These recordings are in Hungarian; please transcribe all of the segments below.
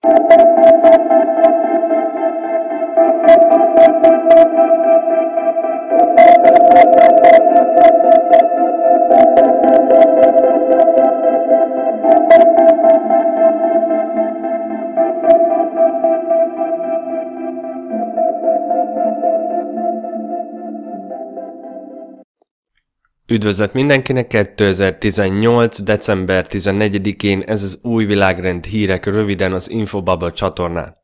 Thank you. Üdvözlet mindenkinek 2018. december 14-én ez az új világrend hírek röviden az Infobubble csatornán.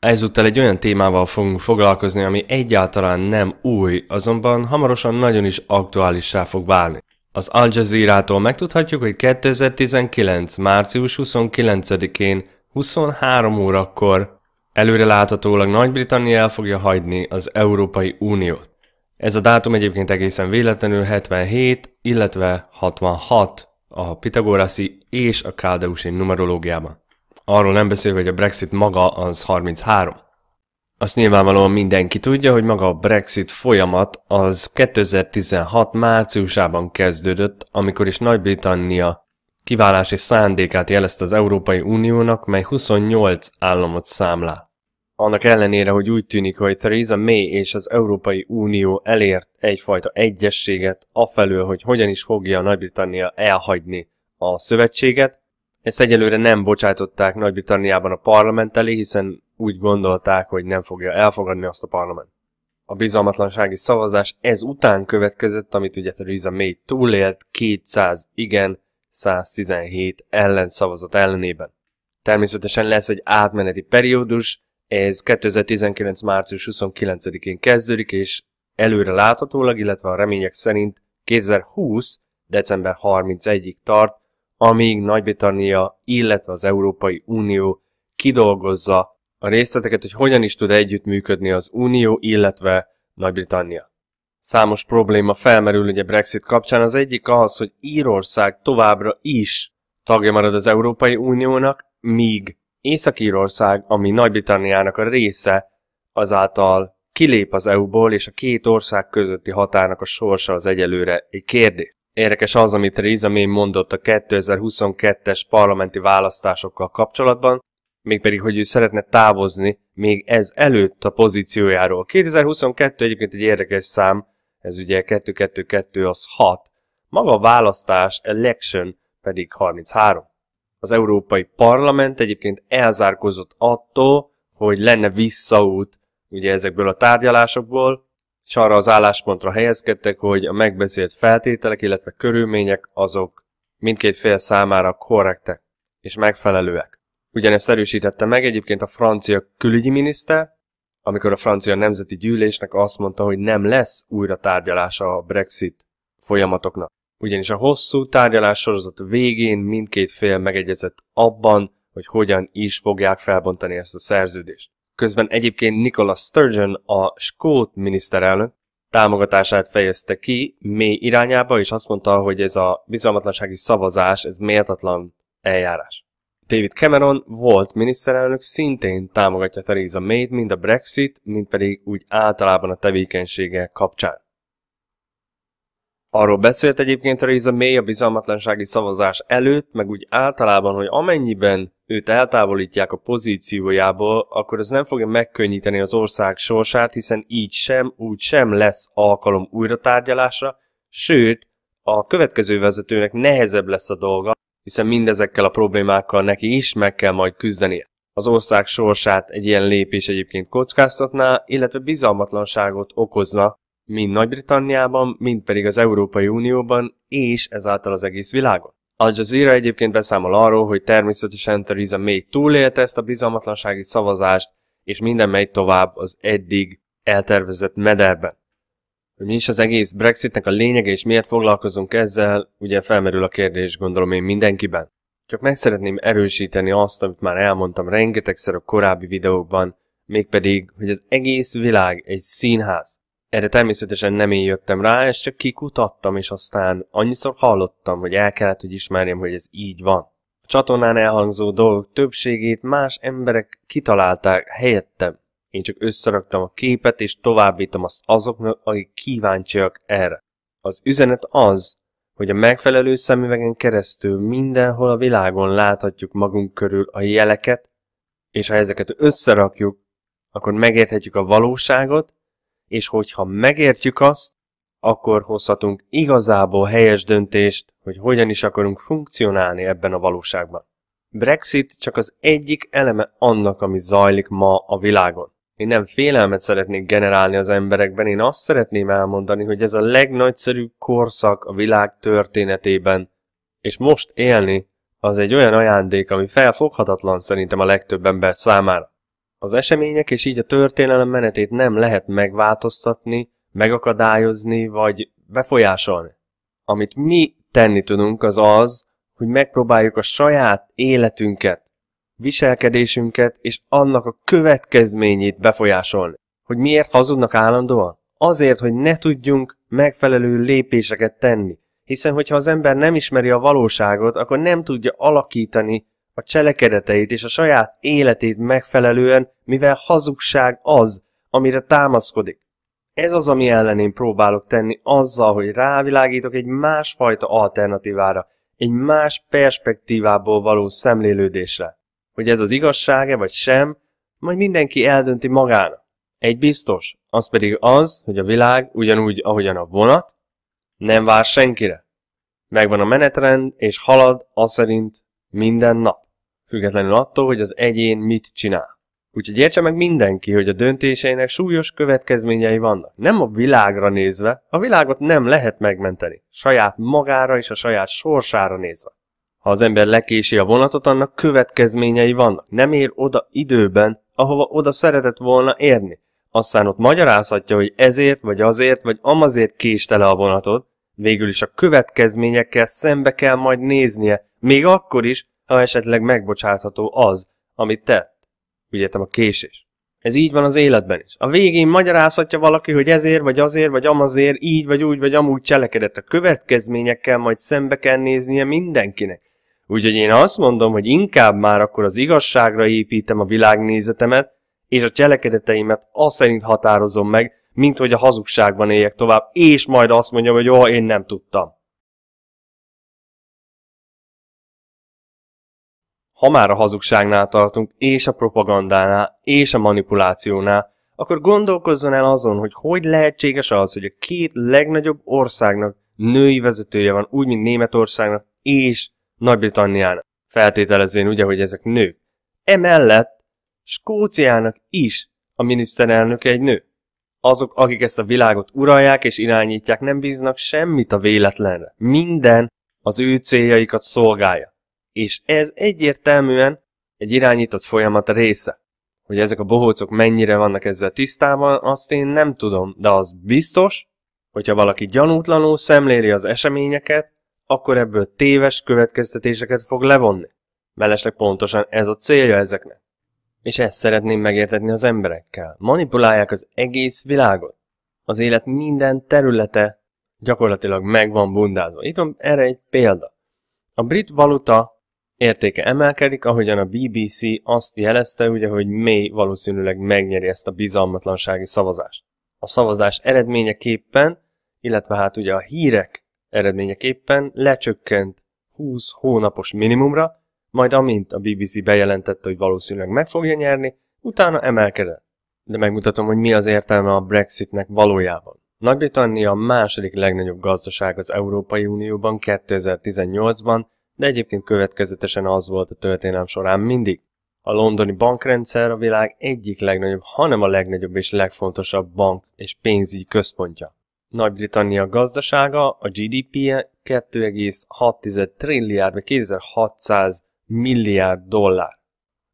Ezúttal egy olyan témával fogunk foglalkozni, ami egyáltalán nem új, azonban hamarosan nagyon is aktuálissá fog válni. Az Al Jazeera-tól megtudhatjuk, hogy 2019. március 29-én 23 órakor előreláthatólag Nagy-Britannia el fogja hagyni az Európai Uniót. Ez a dátum egyébként egészen véletlenül 77, illetve 66 a pitagoraszi és a káldeusi numerológiában. Arról nem beszélve, hogy a Brexit maga az 33. Azt nyilvánvalóan mindenki tudja, hogy maga a Brexit folyamat az 2016 márciusában kezdődött, amikor is Nagy-Britannia kiválási szándékát jelezte az Európai Uniónak, mely 28 államot számlál annak ellenére, hogy úgy tűnik, hogy Theresa May és az Európai Unió elért egyfajta egyességet afelől, hogy hogyan is fogja a Nagy-Britannia elhagyni a szövetséget. Ezt egyelőre nem bocsátották Nagy-Britanniában a parlament elé, hiszen úgy gondolták, hogy nem fogja elfogadni azt a parlament. A bizalmatlansági szavazás ez után következett, amit ugye Theresa May túlélt 200 igen, 117 ellen szavazat ellenében. Természetesen lesz egy átmeneti periódus, ez 2019. március 29-én kezdődik, és előre láthatólag, illetve a remények szerint 2020. december 31-ig tart, amíg Nagy-Britannia, illetve az Európai Unió kidolgozza a részleteket, hogy hogyan is tud együttműködni az Unió, illetve Nagy-Britannia. Számos probléma felmerül ugye Brexit kapcsán. Az egyik az, hogy Írország továbbra is tagja marad az Európai Uniónak, míg Észak-Írország, ami Nagy-Britanniának a része, azáltal kilép az EU-ból, és a két ország közötti határnak a sorsa az egyelőre egy kérdés. Érdekes az, amit Theresa May mondott a 2022-es parlamenti választásokkal kapcsolatban, mégpedig, hogy ő szeretne távozni még ez előtt a pozíciójáról. 2022 egyébként egy érdekes szám, ez ugye 222 az 6, maga a választás, election pedig 33 az Európai Parlament egyébként elzárkozott attól, hogy lenne visszaút ugye ezekből a tárgyalásokból, és arra az álláspontra helyezkedtek, hogy a megbeszélt feltételek, illetve körülmények azok mindkét fél számára korrektek és megfelelőek. Ugyanezt erősítette meg egyébként a francia külügyi miniszter, amikor a francia nemzeti gyűlésnek azt mondta, hogy nem lesz újra tárgyalása a Brexit folyamatoknak ugyanis a hosszú tárgyalás sorozat végén mindkét fél megegyezett abban, hogy hogyan is fogják felbontani ezt a szerződést. Közben egyébként Nicola Sturgeon, a skót miniszterelnök, támogatását fejezte ki mély irányába, és azt mondta, hogy ez a bizalmatlansági szavazás, ez méltatlan eljárás. David Cameron volt miniszterelnök, szintén támogatja Theresa May-t, mind a Brexit, mind pedig úgy általában a tevékenysége kapcsán. Arról beszélt egyébként Theresa May a bizalmatlansági szavazás előtt, meg úgy általában, hogy amennyiben őt eltávolítják a pozíciójából, akkor ez nem fogja megkönnyíteni az ország sorsát, hiszen így sem, úgy sem lesz alkalom újra tárgyalásra, sőt, a következő vezetőnek nehezebb lesz a dolga, hiszen mindezekkel a problémákkal neki is meg kell majd küzdenie. Az ország sorsát egy ilyen lépés egyébként kockáztatná, illetve bizalmatlanságot okozna mind Nagy-Britanniában, mind pedig az Európai Unióban, és ezáltal az egész világon. Al Jazeera egyébként beszámol arról, hogy természetesen Theresa May túlélte ezt a bizalmatlansági szavazást, és minden megy tovább az eddig eltervezett mederben. Hogy mi is az egész Brexitnek a lényege, és miért foglalkozunk ezzel, ugye felmerül a kérdés gondolom én mindenkiben. Csak meg szeretném erősíteni azt, amit már elmondtam rengetegszer a korábbi videókban, mégpedig, hogy az egész világ egy színház erre természetesen nem én jöttem rá, és csak kikutattam, és aztán annyiszor hallottam, hogy el kellett, hogy ismerjem, hogy ez így van. A csatornán elhangzó dolgok többségét más emberek kitalálták helyettem. Én csak összeraktam a képet, és továbbítom azt azoknak, akik kíváncsiak erre. Az üzenet az, hogy a megfelelő szemüvegen keresztül mindenhol a világon láthatjuk magunk körül a jeleket, és ha ezeket összerakjuk, akkor megérthetjük a valóságot, és hogyha megértjük azt, akkor hozhatunk igazából helyes döntést, hogy hogyan is akarunk funkcionálni ebben a valóságban. Brexit csak az egyik eleme annak, ami zajlik ma a világon. Én nem félelmet szeretnék generálni az emberekben, én azt szeretném elmondani, hogy ez a legnagyszerűbb korszak a világ történetében, és most élni az egy olyan ajándék, ami felfoghatatlan szerintem a legtöbb ember számára az események és így a történelem menetét nem lehet megváltoztatni, megakadályozni vagy befolyásolni. Amit mi tenni tudunk az az, hogy megpróbáljuk a saját életünket, viselkedésünket és annak a következményét befolyásolni. Hogy miért hazudnak állandóan? Azért, hogy ne tudjunk megfelelő lépéseket tenni. Hiszen, hogyha az ember nem ismeri a valóságot, akkor nem tudja alakítani a cselekedeteit és a saját életét megfelelően, mivel hazugság az, amire támaszkodik. Ez az, ami ellen én próbálok tenni azzal, hogy rávilágítok egy másfajta alternatívára, egy más perspektívából való szemlélődésre. Hogy ez az igazsága vagy sem, majd mindenki eldönti magának. Egy biztos, az pedig az, hogy a világ ugyanúgy, ahogyan a vonat, nem vár senkire. Megvan a menetrend, és halad az szerint, minden nap. Függetlenül attól, hogy az egyén mit csinál. Úgyhogy értse meg mindenki, hogy a döntéseinek súlyos következményei vannak. Nem a világra nézve, a világot nem lehet megmenteni. Saját magára és a saját sorsára nézve. Ha az ember lekési a vonatot, annak következményei vannak. Nem ér oda időben, ahova oda szeretett volna érni. Aztán ott magyarázhatja, hogy ezért, vagy azért, vagy amazért késtele a vonatod, végül is a következményekkel szembe kell majd néznie, még akkor is, ha esetleg megbocsátható az, amit tett. Úgy a késés. Ez így van az életben is. A végén magyarázhatja valaki, hogy ezért, vagy azért, vagy amazért, így, vagy úgy, vagy amúgy cselekedett. A következményekkel majd szembe kell néznie mindenkinek. Úgyhogy én azt mondom, hogy inkább már akkor az igazságra építem a világnézetemet, és a cselekedeteimet azt szerint határozom meg, mint hogy a hazugságban éljek tovább, és majd azt mondjam, hogy ó, én nem tudtam. Ha már a hazugságnál tartunk, és a propagandánál, és a manipulációnál, akkor gondolkozzon el azon, hogy hogy lehetséges az, hogy a két legnagyobb országnak női vezetője van, úgy, mint Németországnak és Nagy-Britanniának. Feltételezvén ugye, hogy ezek nők. Emellett Skóciának is a miniszterelnöke egy nő. Azok, akik ezt a világot uralják és irányítják, nem bíznak semmit a véletlenre. Minden az ő céljaikat szolgálja. És ez egyértelműen egy irányított folyamat a része. Hogy ezek a bohócok mennyire vannak ezzel tisztában, azt én nem tudom, de az biztos, hogyha valaki gyanútlanul szemléli az eseményeket, akkor ebből téves következtetéseket fog levonni. Mellesleg pontosan ez a célja ezeknek. És ezt szeretném megértetni az emberekkel. Manipulálják az egész világot. Az élet minden területe gyakorlatilag meg van bundázva. Itt van erre egy példa. A brit valuta értéke emelkedik, ahogyan a BBC azt jelezte, ugye, hogy May valószínűleg megnyeri ezt a bizalmatlansági szavazást. A szavazás eredményeképpen, illetve hát ugye a hírek eredményeképpen lecsökkent 20 hónapos minimumra, majd amint a BBC bejelentette, hogy valószínűleg meg fogja nyerni, utána emelkedett. De megmutatom, hogy mi az értelme a Brexitnek valójában. Nagy-Britannia a második legnagyobb gazdaság az Európai Unióban 2018-ban, de egyébként következetesen az volt a történelm során mindig. A londoni bankrendszer a világ egyik legnagyobb, hanem a legnagyobb és legfontosabb bank és pénzügyi központja. Nagy-Britannia gazdasága, a GDP-je 2,6 trilliárd vagy 2600 milliárd dollár.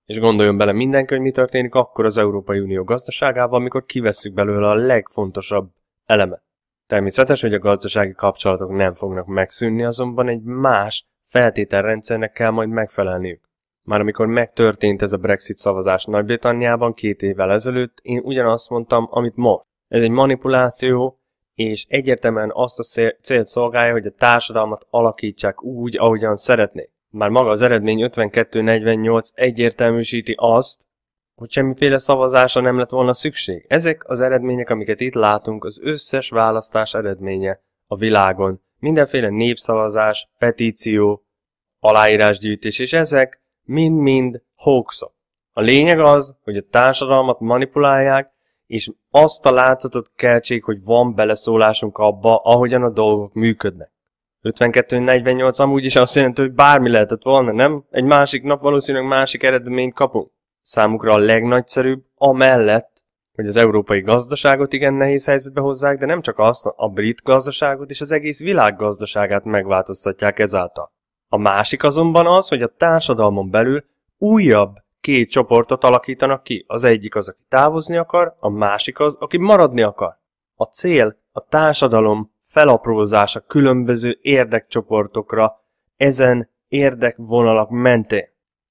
És gondoljon bele mindenki, hogy mi történik akkor az Európai Unió gazdaságával, amikor kivesszük belőle a legfontosabb elemet. Természetes, hogy a gazdasági kapcsolatok nem fognak megszűnni, azonban egy más, feltételrendszernek kell majd megfelelniük. Már amikor megtörtént ez a Brexit szavazás Nagy-Britanniában két évvel ezelőtt, én ugyanazt mondtam, amit most. Ez egy manipuláció, és egyértelműen azt a célt szolgálja, hogy a társadalmat alakítsák úgy, ahogyan szeretnék. Már maga az eredmény 52-48 egyértelműsíti azt, hogy semmiféle szavazásra nem lett volna szükség. Ezek az eredmények, amiket itt látunk, az összes választás eredménye a világon mindenféle népszavazás, petíció, aláírásgyűjtés, és ezek mind-mind hoaxok. A lényeg az, hogy a társadalmat manipulálják, és azt a látszatot keltsék, hogy van beleszólásunk abba, ahogyan a dolgok működnek. 52-48 amúgy is azt jelenti, hogy bármi lehetett volna, nem? Egy másik nap valószínűleg másik eredményt kapunk. Számukra a legnagyszerűbb, amellett, hogy az európai gazdaságot igen nehéz helyzetbe hozzák, de nem csak azt, a brit gazdaságot és az egész világ gazdaságát megváltoztatják ezáltal. A másik azonban az, hogy a társadalmon belül újabb két csoportot alakítanak ki. Az egyik az, aki távozni akar, a másik az, aki maradni akar. A cél a társadalom felaprózása különböző érdekcsoportokra, ezen érdekvonalak mentén.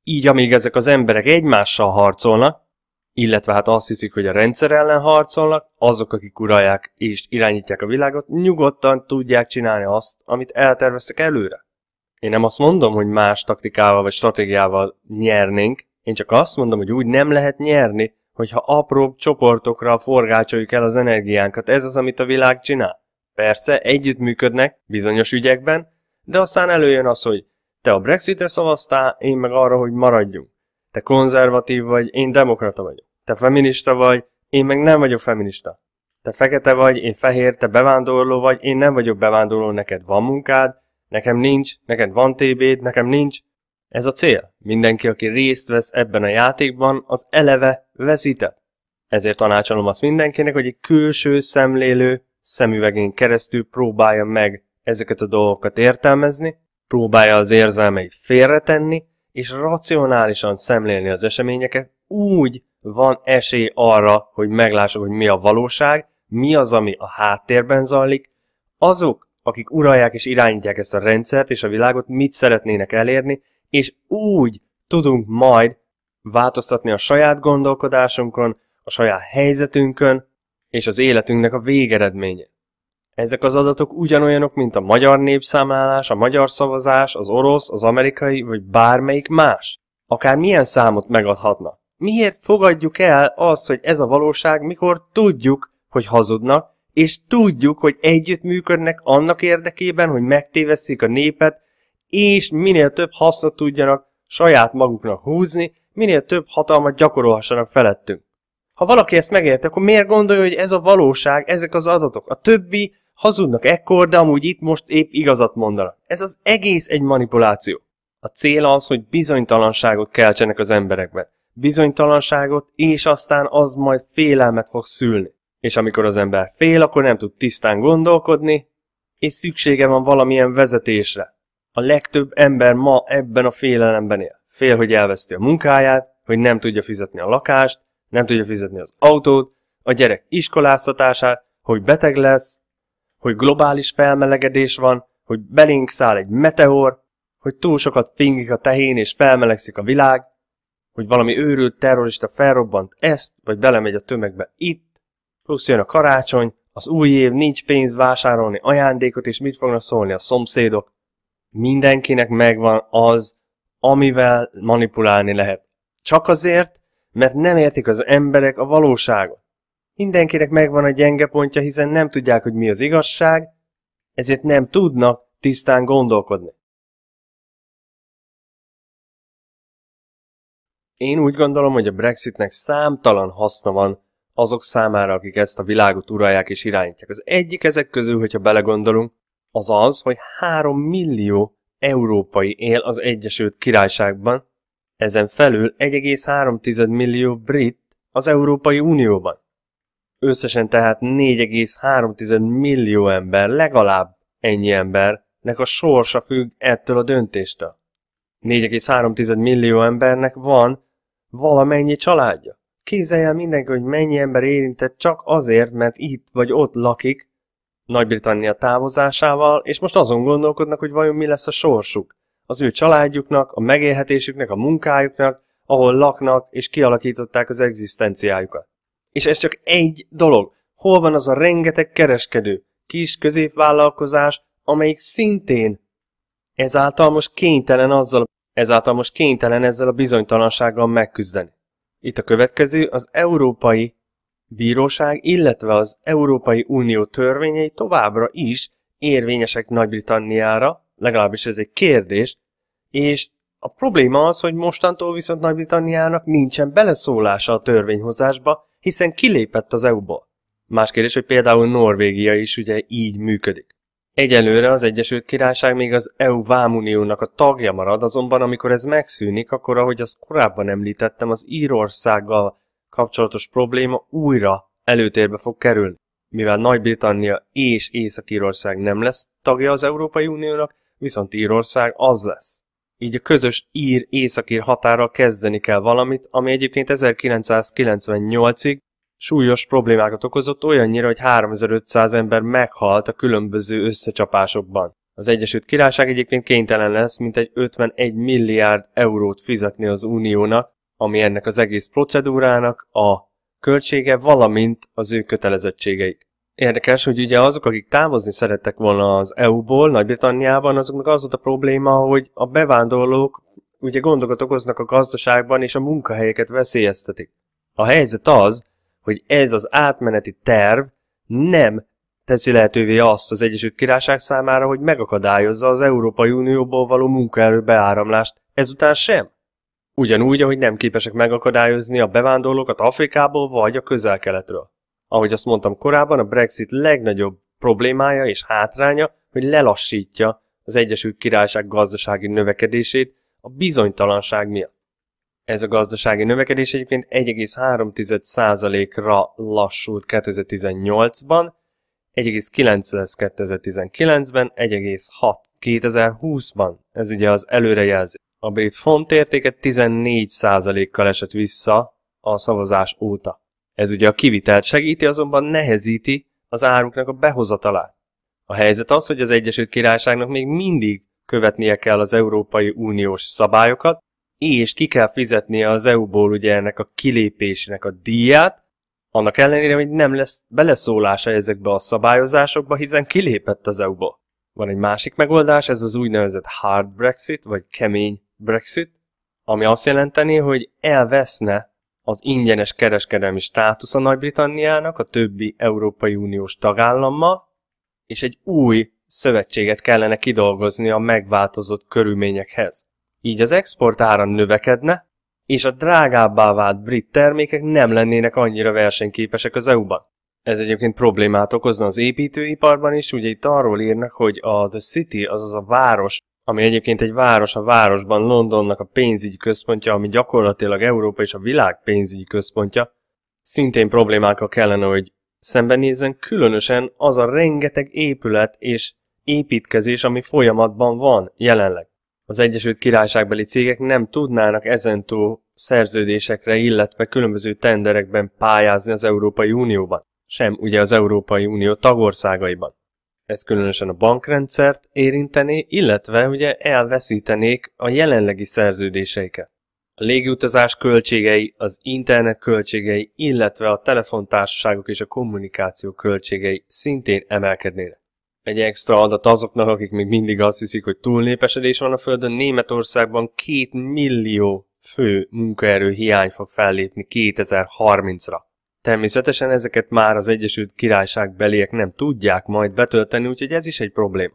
Így amíg ezek az emberek egymással harcolnak, illetve hát azt hiszik, hogy a rendszer ellen harcolnak, azok, akik uralják és irányítják a világot, nyugodtan tudják csinálni azt, amit elterveztek előre. Én nem azt mondom, hogy más taktikával vagy stratégiával nyernénk, én csak azt mondom, hogy úgy nem lehet nyerni, hogyha apró csoportokra forgácsoljuk el az energiánkat. Ez az, amit a világ csinál. Persze, együttműködnek bizonyos ügyekben, de aztán előjön az, hogy te a Brexitre szavaztál, én meg arra, hogy maradjunk. Te konzervatív vagy, én demokrata vagyok te feminista vagy, én meg nem vagyok feminista. Te fekete vagy, én fehér, te bevándorló vagy, én nem vagyok bevándorló, neked van munkád, nekem nincs, neked van tb nekem nincs. Ez a cél. Mindenki, aki részt vesz ebben a játékban, az eleve veszített. Ezért tanácsolom azt mindenkinek, hogy egy külső szemlélő szemüvegén keresztül próbálja meg ezeket a dolgokat értelmezni, próbálja az érzelmeit félretenni, és racionálisan szemlélni az eseményeket úgy, van esély arra, hogy meglássuk, hogy mi a valóság, mi az, ami a háttérben zajlik, azok, akik uralják és irányítják ezt a rendszert és a világot, mit szeretnének elérni, és úgy tudunk majd változtatni a saját gondolkodásunkon, a saját helyzetünkön és az életünknek a végeredménye. Ezek az adatok ugyanolyanok, mint a magyar népszámlálás, a magyar szavazás, az orosz, az amerikai vagy bármelyik más. Akár milyen számot megadhatna. Miért fogadjuk el azt, hogy ez a valóság, mikor tudjuk, hogy hazudnak, és tudjuk, hogy együttműködnek annak érdekében, hogy megtévesszék a népet, és minél több hasznot tudjanak saját maguknak húzni, minél több hatalmat gyakorolhassanak felettünk. Ha valaki ezt megérte, akkor miért gondolja, hogy ez a valóság, ezek az adatok? A többi hazudnak ekkor, de amúgy itt most épp igazat mondanak. Ez az egész egy manipuláció. A cél az, hogy bizonytalanságot keltsenek az emberekben bizonytalanságot, és aztán az majd félelmet fog szülni. És amikor az ember fél, akkor nem tud tisztán gondolkodni, és szüksége van valamilyen vezetésre. A legtöbb ember ma ebben a félelemben él. Fél, hogy elveszti a munkáját, hogy nem tudja fizetni a lakást, nem tudja fizetni az autót, a gyerek iskoláztatását, hogy beteg lesz, hogy globális felmelegedés van, hogy belénk száll egy meteor, hogy túl sokat fingik a tehén és felmelegszik a világ, hogy valami őrült terrorista felrobbant ezt, vagy belemegy a tömegbe itt, plusz jön a karácsony, az új év, nincs pénz vásárolni ajándékot, és mit fognak szólni a szomszédok? Mindenkinek megvan az, amivel manipulálni lehet. Csak azért, mert nem értik az emberek a valóságot. Mindenkinek megvan a gyenge pontja, hiszen nem tudják, hogy mi az igazság, ezért nem tudnak tisztán gondolkodni. Én úgy gondolom, hogy a Brexitnek számtalan haszna van azok számára, akik ezt a világot uralják és irányítják. Az egyik ezek közül, hogyha belegondolunk, az az, hogy három millió európai él az Egyesült Királyságban, ezen felül 1,3 millió brit az Európai Unióban. Összesen tehát 4,3 millió ember, legalább ennyi embernek a sorsa függ ettől a döntéstől. 4,3 millió embernek van valamennyi családja. Képzelj el mindenki, hogy mennyi ember érintett csak azért, mert itt vagy ott lakik, Nagy-Britannia távozásával, és most azon gondolkodnak, hogy vajon mi lesz a sorsuk. Az ő családjuknak, a megélhetésüknek, a munkájuknak, ahol laknak és kialakították az egzisztenciájukat. És ez csak egy dolog. Hol van az a rengeteg kereskedő, kis középvállalkozás, amelyik szintén ezáltal most kénytelen azzal ezáltal most kénytelen ezzel a bizonytalansággal megküzdeni. Itt a következő az Európai Bíróság, illetve az Európai Unió törvényei továbbra is érvényesek Nagy-Britanniára, legalábbis ez egy kérdés, és a probléma az, hogy mostantól viszont Nagy-Britanniának nincsen beleszólása a törvényhozásba, hiszen kilépett az EU-ból. Más kérdés, hogy például Norvégia is ugye így működik. Egyelőre az Egyesült Királyság még az EU vámuniónak a tagja marad, azonban amikor ez megszűnik, akkor ahogy azt korábban említettem, az Írországgal kapcsolatos probléma újra előtérbe fog kerülni. Mivel Nagy-Britannia és Észak-Írország nem lesz tagja az Európai Uniónak, viszont Írország az lesz. Így a közös ír-északír határral kezdeni kell valamit, ami egyébként 1998-ig súlyos problémákat okozott olyannyira, hogy 3500 ember meghalt a különböző összecsapásokban. Az Egyesült Királyság egyébként kénytelen lesz mint egy 51 milliárd eurót fizetni az uniónak, ami ennek az egész procedúrának a költsége, valamint az ő kötelezettségeik. Érdekes, hogy ugye azok, akik távozni szerettek volna az EU-ból, Nagy-Britanniában, azoknak az volt a probléma, hogy a bevándorlók ugye gondokat okoznak a gazdaságban, és a munkahelyeket veszélyeztetik. A helyzet az, hogy ez az átmeneti terv nem teszi lehetővé azt az Egyesült Királyság számára, hogy megakadályozza az Európai Unióból való munkaerő beáramlást ezután sem? Ugyanúgy, ahogy nem képesek megakadályozni a bevándorlókat Afrikából vagy a közel-keletről. Ahogy azt mondtam korábban, a Brexit legnagyobb problémája és hátránya, hogy lelassítja az Egyesült Királyság gazdasági növekedését a bizonytalanság miatt. Ez a gazdasági növekedés egyébként 1,3%-ra lassult 2018-ban, 1,9 lesz 2019-ben, 1,6 2020-ban. Ez ugye az előrejelzés. A brit font értéke 14%-kal esett vissza a szavazás óta. Ez ugye a kivitelt segíti, azonban nehezíti az áruknak a behozatalát. A helyzet az, hogy az Egyesült Királyságnak még mindig követnie kell az Európai Uniós szabályokat, és ki kell fizetnie az EU-ból ugye ennek a kilépésének a díját, annak ellenére, hogy nem lesz beleszólása ezekbe a szabályozásokba, hiszen kilépett az EU-ból. Van egy másik megoldás, ez az úgynevezett hard Brexit, vagy kemény Brexit, ami azt jelenteni, hogy elveszne az ingyenes kereskedelmi státusz a Nagy-Britanniának a többi Európai Uniós tagállammal, és egy új szövetséget kellene kidolgozni a megváltozott körülményekhez. Így az export ára növekedne, és a drágábbá vált brit termékek nem lennének annyira versenyképesek az EU-ban. Ez egyébként problémát okozna az építőiparban is, ugye itt arról írnak, hogy a The City, azaz a város, ami egyébként egy város a városban, Londonnak a pénzügyi központja, ami gyakorlatilag Európa és a világ pénzügyi központja, szintén problémákkal kellene, hogy szembenézzen, különösen az a rengeteg épület és építkezés, ami folyamatban van jelenleg az Egyesült Királyságbeli cégek nem tudnának ezentúl szerződésekre, illetve különböző tenderekben pályázni az Európai Unióban, sem ugye az Európai Unió tagországaiban. Ez különösen a bankrendszert érintené, illetve ugye elveszítenék a jelenlegi szerződéseiket. A légiutazás költségei, az internet költségei, illetve a telefontársaságok és a kommunikáció költségei szintén emelkednének egy extra adat azoknak, akik még mindig azt hiszik, hogy túlnépesedés van a Földön. Németországban két millió fő munkaerő hiány fog fellépni 2030-ra. Természetesen ezeket már az Egyesült Királyság beliek nem tudják majd betölteni, úgyhogy ez is egy probléma.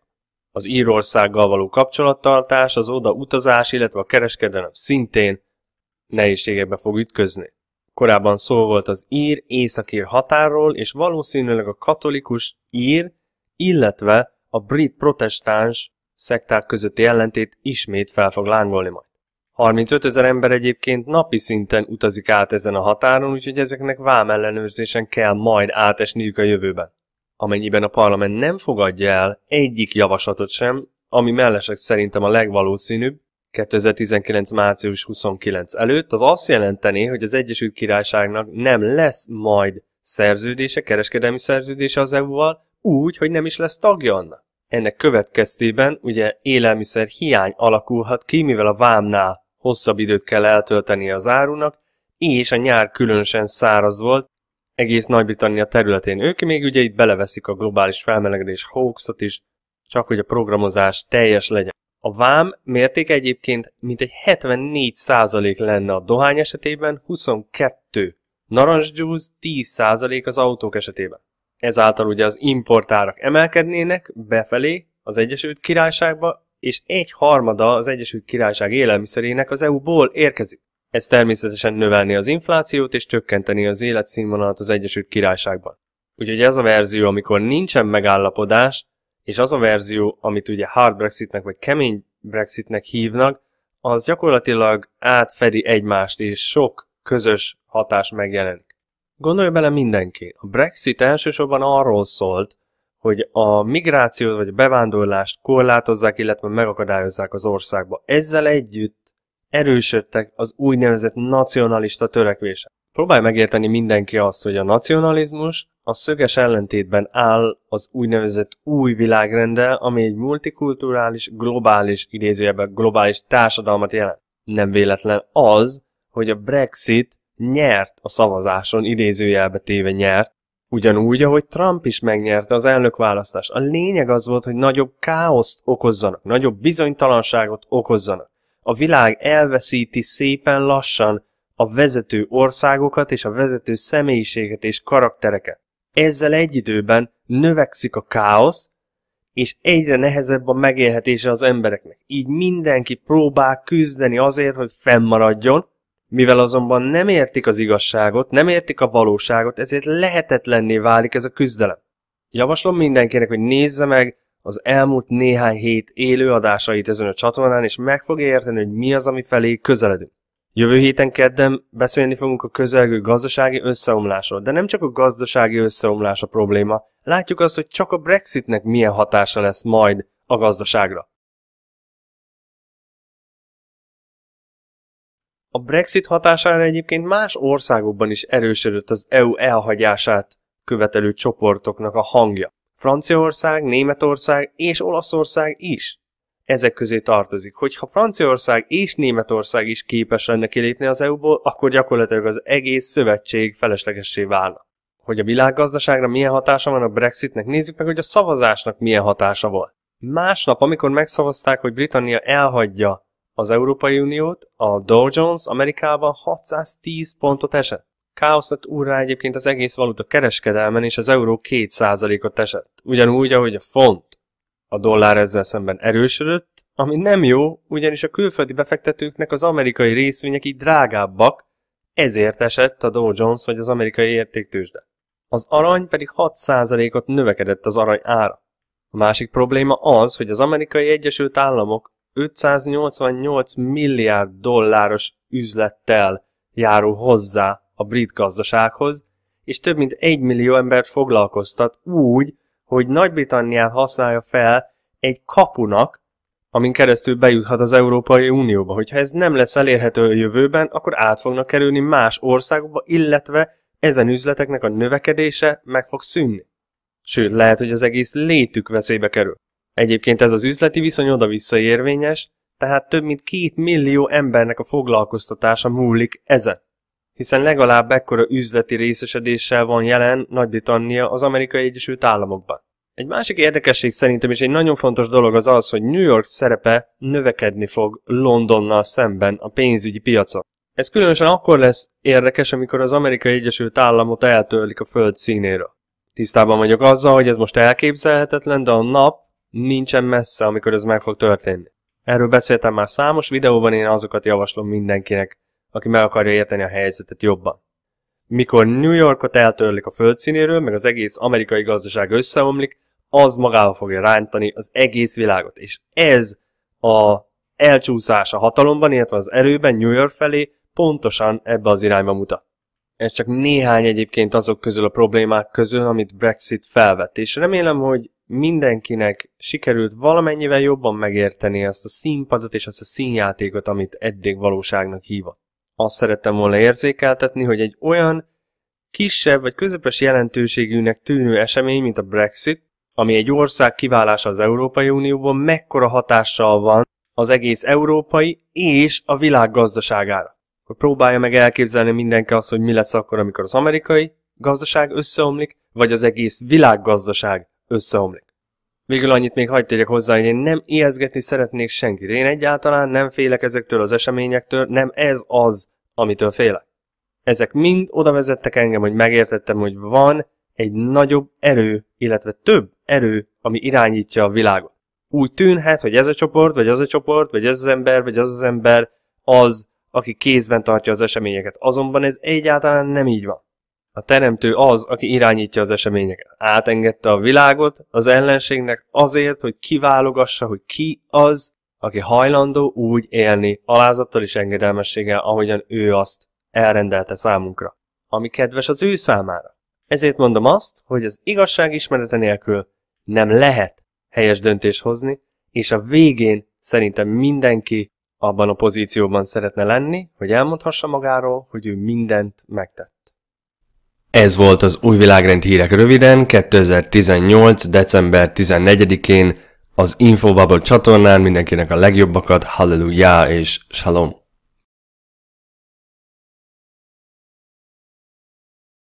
Az Írországgal való kapcsolattartás, az oda utazás, illetve a kereskedelem szintén nehézségekbe fog ütközni. Korábban szó volt az ír északír határról, és valószínűleg a katolikus ír illetve a brit protestáns szekták közötti ellentét ismét fel fog lángolni majd. 35 ezer ember egyébként napi szinten utazik át ezen a határon, úgyhogy ezeknek ellenőrzésen kell majd átesniük a jövőben. Amennyiben a parlament nem fogadja el egyik javaslatot sem, ami mellesek szerintem a legvalószínűbb, 2019. március 29 előtt, az azt jelenteni, hogy az Egyesült Királyságnak nem lesz majd szerződése, kereskedelmi szerződése az EU-val, úgy, hogy nem is lesz tagja annak. Ennek következtében ugye élelmiszer hiány alakulhat ki, mivel a vámnál hosszabb időt kell eltölteni az árunak, és a nyár különösen száraz volt, egész Nagy-Britannia területén. Ők még ugye itt beleveszik a globális felmelegedés hoaxot is, csak hogy a programozás teljes legyen. A vám mérték egyébként mintegy 74% lenne a dohány esetében, 22 narancsgyúz, 10% az autók esetében. Ezáltal ugye az importárak emelkednének befelé az Egyesült Királyságba, és egy harmada az Egyesült Királyság élelmiszerének az EU-ból érkezik. Ez természetesen növelni az inflációt és csökkenteni az életszínvonalat az Egyesült Királyságban. Úgyhogy ez a verzió, amikor nincsen megállapodás, és az a verzió, amit ugye hard Brexitnek vagy kemény Brexitnek hívnak, az gyakorlatilag átfedi egymást, és sok közös hatás megjelenik. Gondolj bele mindenki. A Brexit elsősorban arról szólt, hogy a migrációt vagy a bevándorlást korlátozzák, illetve megakadályozzák az országba. Ezzel együtt erősödtek az úgynevezett nacionalista törekvések. Próbálj megérteni mindenki azt, hogy a nacionalizmus a szöges ellentétben áll az úgynevezett új világrendel, ami egy multikulturális, globális, idézőjebben globális társadalmat jelent. Nem véletlen az, hogy a Brexit nyert a szavazáson, idézőjelbe téve nyert, ugyanúgy, ahogy Trump is megnyerte az elnökválasztást. A lényeg az volt, hogy nagyobb káoszt okozzanak, nagyobb bizonytalanságot okozzanak. A világ elveszíti szépen lassan a vezető országokat és a vezető személyiséget és karaktereket. Ezzel egy időben növekszik a káosz, és egyre nehezebb a megélhetése az embereknek. Így mindenki próbál küzdeni azért, hogy fennmaradjon, mivel azonban nem értik az igazságot, nem értik a valóságot, ezért lehetetlenné válik ez a küzdelem. Javaslom mindenkinek, hogy nézze meg az elmúlt néhány hét élő adásait ezen a csatornán, és meg fogja érteni, hogy mi az, ami felé közeledünk. Jövő héten kedden beszélni fogunk a közelgő gazdasági összeomlásról, de nem csak a gazdasági összeomlás a probléma, látjuk azt, hogy csak a Brexitnek milyen hatása lesz majd a gazdaságra. A Brexit hatására egyébként más országokban is erősödött az EU elhagyását követelő csoportoknak a hangja. Franciaország, Németország és Olaszország is ezek közé tartozik. hogy ha Franciaország és Németország is képes lenne kilépni az EU-ból, akkor gyakorlatilag az egész szövetség feleslegessé válna. Hogy a világgazdaságra milyen hatása van a Brexitnek, nézzük meg, hogy a szavazásnak milyen hatása volt. Másnap, amikor megszavazták, hogy Britannia elhagyja az Európai Uniót, a Dow Jones Amerikában 610 pontot esett. Káoszat úrrá egyébként az egész valuta kereskedelmen és az euró 2%-ot esett. Ugyanúgy, ahogy a font. A dollár ezzel szemben erősödött, ami nem jó, ugyanis a külföldi befektetőknek az amerikai részvények így drágábbak, ezért esett a Dow Jones vagy az amerikai értéktősde. Az arany pedig 6%-ot növekedett az arany ára. A másik probléma az, hogy az amerikai Egyesült Államok 588 milliárd dolláros üzlettel járul hozzá a brit gazdasághoz, és több mint 1 millió embert foglalkoztat úgy, hogy Nagy-Britanniát használja fel egy kapunak, amin keresztül bejuthat az Európai Unióba. Hogyha ez nem lesz elérhető a jövőben, akkor át fognak kerülni más országokba, illetve ezen üzleteknek a növekedése meg fog szűnni. Sőt, lehet, hogy az egész létük veszélybe kerül. Egyébként ez az üzleti viszony oda-vissza érvényes, tehát több mint két millió embernek a foglalkoztatása múlik ezen. Hiszen legalább ekkora üzleti részesedéssel van jelen Nagy-Britannia az Amerikai Egyesült Államokban. Egy másik érdekesség szerintem is egy nagyon fontos dolog az az, hogy New York szerepe növekedni fog Londonnal szemben a pénzügyi piacon. Ez különösen akkor lesz érdekes, amikor az Amerikai Egyesült Államot eltörlik a föld színéről. Tisztában vagyok azzal, hogy ez most elképzelhetetlen, de a nap nincsen messze, amikor ez meg fog történni. Erről beszéltem már számos videóban, én azokat javaslom mindenkinek, aki meg akarja érteni a helyzetet jobban. Mikor New Yorkot eltörlik a földszínéről, meg az egész amerikai gazdaság összeomlik, az magával fogja rántani az egész világot. És ez a elcsúszás a hatalomban, illetve az erőben New York felé pontosan ebbe az irányba mutat. Ez csak néhány egyébként azok közül a problémák közül, amit Brexit felvett. És remélem, hogy mindenkinek sikerült valamennyivel jobban megérteni azt a színpadot és azt a színjátékot, amit eddig valóságnak hívott. Azt szerettem volna érzékeltetni, hogy egy olyan kisebb vagy közepes jelentőségűnek tűnő esemény, mint a Brexit, ami egy ország kiválása az Európai Unióban, mekkora hatással van az egész európai és a világ gazdaságára akkor próbálja meg elképzelni mindenki azt, hogy mi lesz akkor, amikor az amerikai gazdaság összeomlik, vagy az egész világgazdaság összeomlik. Végül annyit még hagyd tegyek hozzá, hogy én nem ijeszgetni szeretnék senki. Én egyáltalán nem félek ezektől az eseményektől, nem ez az, amitől félek. Ezek mind oda vezettek engem, hogy megértettem, hogy van egy nagyobb erő, illetve több erő, ami irányítja a világot. Úgy tűnhet, hogy ez a csoport, vagy az a csoport, vagy ez az ember, vagy az az ember az aki kézben tartja az eseményeket. Azonban ez egyáltalán nem így van. A teremtő az, aki irányítja az eseményeket. Átengedte a világot az ellenségnek azért, hogy kiválogassa, hogy ki az, aki hajlandó úgy élni alázattal és engedelmességgel, ahogyan ő azt elrendelte számunkra, ami kedves az ő számára. Ezért mondom azt, hogy az igazság ismerete nélkül nem lehet helyes döntést hozni, és a végén szerintem mindenki abban a pozícióban szeretne lenni, hogy elmondhassa magáról, hogy ő mindent megtett. Ez volt az új világrend hírek röviden 2018. december 14-én az Infobubble csatornán mindenkinek a legjobbakat, halleluja és shalom!